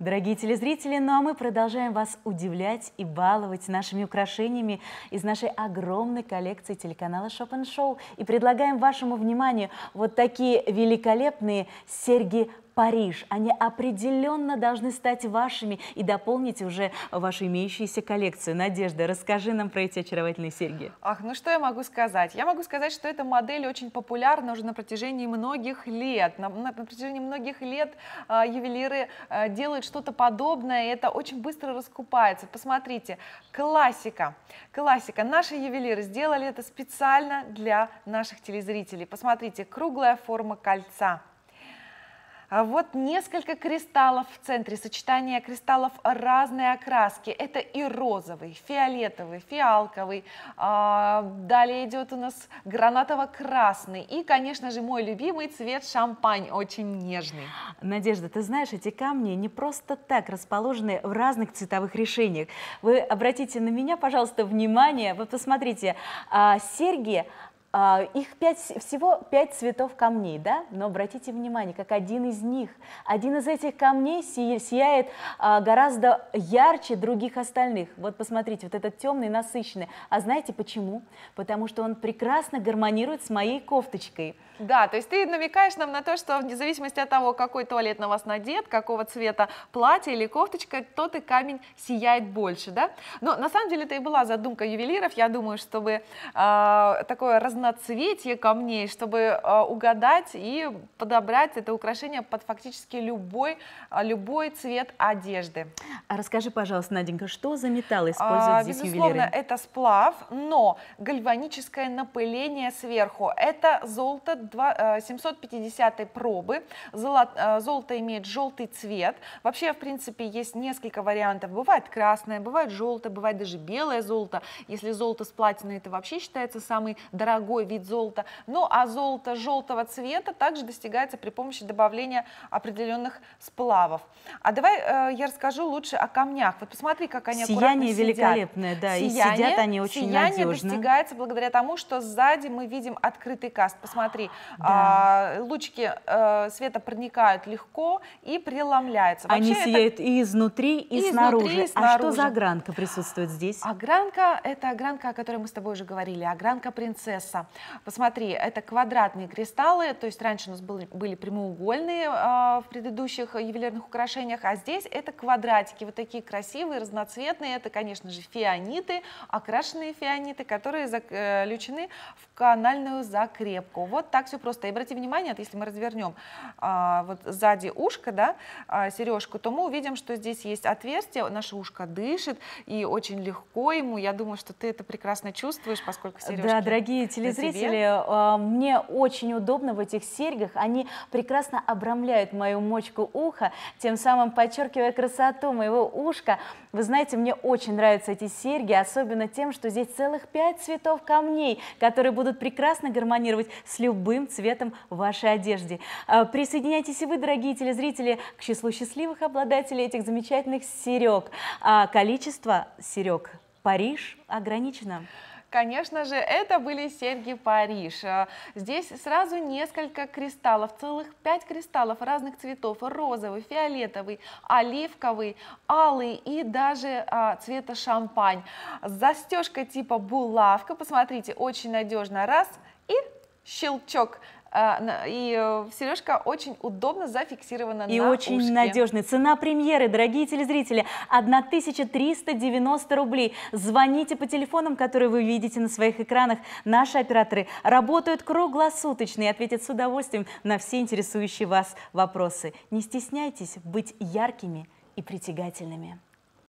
Дорогие телезрители, ну а мы продолжаем вас удивлять и баловать нашими украшениями из нашей огромной коллекции телеканала Шопен Шоу. И предлагаем вашему вниманию вот такие великолепные серьги Париж. Они определенно должны стать вашими и дополнить уже вашу имеющуюся коллекцию. Надежда, расскажи нам про эти очаровательные серьги. Ах, ну что я могу сказать? Я могу сказать, что эта модель очень популярна уже на протяжении многих лет. На, на, на протяжении многих лет э, ювелиры э, делают что-то подобное, и это очень быстро раскупается. Посмотрите, классика, классика. Наши ювелиры сделали это специально для наших телезрителей. Посмотрите, круглая форма кольца – а вот несколько кристаллов в центре, сочетание кристаллов разной окраски. Это и розовый, фиолетовый, фиалковый. А, далее идет у нас гранатово-красный. И, конечно же, мой любимый цвет шампань, очень нежный. Надежда, ты знаешь, эти камни не просто так расположены в разных цветовых решениях. Вы обратите на меня, пожалуйста, внимание. Вы посмотрите, а, серьги а, их пять, всего пять цветов камней, да? Но обратите внимание, как один из них, один из этих камней сияет а, гораздо ярче других остальных. Вот посмотрите, вот этот темный, насыщенный. А знаете почему? Потому что он прекрасно гармонирует с моей кофточкой. Да, то есть ты намекаешь нам на то, что вне зависимости от того, какой туалет на вас надет, какого цвета платье или кофточка, тот и камень сияет больше, да? Но на самом деле это и была задумка ювелиров, я думаю, чтобы э, такое разнообразие разноцветие камней, чтобы а, угадать и подобрать это украшение под фактически любой, а, любой цвет одежды. А расскажи, пожалуйста, Наденька, что за металл используют здесь Безусловно, ювелиры? это сплав, но гальваническое напыление сверху. Это золото 750 пробы. Золото имеет желтый цвет. Вообще, в принципе, есть несколько вариантов. Бывает красное, бывает желтое, бывает даже белое золото. Если золото с платиной, это вообще считается самый дорогой дорогой вид золота. Ну а золото желтого цвета также достигается при помощи добавления определенных сплавов. А давай э, я расскажу лучше о камнях. Вот посмотри, как они Сияние аккуратно сидят. великолепное, да, сияние, и сидят они очень сияние надежно. Сияние достигается благодаря тому, что сзади мы видим открытый каст. Посмотри, да. э, лучики э, света проникают легко и преломляются. Вообще они сияют это... и изнутри, и, и снаружи. Изнутри, и снаружи. А что за гранка присутствует здесь? Огранка – это огранка, о которой мы с тобой уже говорили, огранка принцесса. Посмотри, это квадратные кристаллы, то есть раньше у нас были, были прямоугольные а, в предыдущих ювелирных украшениях, а здесь это квадратики, вот такие красивые, разноцветные. Это, конечно же, фианиты, окрашенные фианиты, которые заключены э, в канальную закрепку. Вот так все просто. И обрати внимание, если мы развернем а, вот сзади ушко, да, а, сережку, то мы увидим, что здесь есть отверстие, наше ушко дышит, и очень легко ему, я думаю, что ты это прекрасно чувствуешь, поскольку сережки... Да, дорогие телезрители, зрители, а, мне очень удобно в этих серьгах. Они прекрасно обрамляют мою мочку уха, тем самым подчеркивая красоту моего ушка. Вы знаете, мне очень нравятся эти серьги, особенно тем, что здесь целых пять цветов камней, которые будут прекрасно гармонировать с любым цветом вашей одежды. А, присоединяйтесь и вы, дорогие телезрители, к числу счастливых обладателей этих замечательных серег. А, количество серег Париж ограничено. Конечно же, это были серьги Париж. Э, здесь сразу несколько кристаллов, целых пять кристаллов разных цветов. Розовый, фиолетовый, оливковый, алый и даже а, цвета шампань. Застежка типа булавка, посмотрите, очень надежно. Раз и щелчок. А, и э, сережка очень удобно зафиксирована и на И очень ушке. надежный. Цена премьеры, дорогие телезрители, 1390 рублей. Звоните по телефонам, которые вы видите на своих экранах. Наши операторы работают круглосуточно и ответят с удовольствием на все интересующие вас вопросы. Не стесняйтесь быть яркими и притягательными.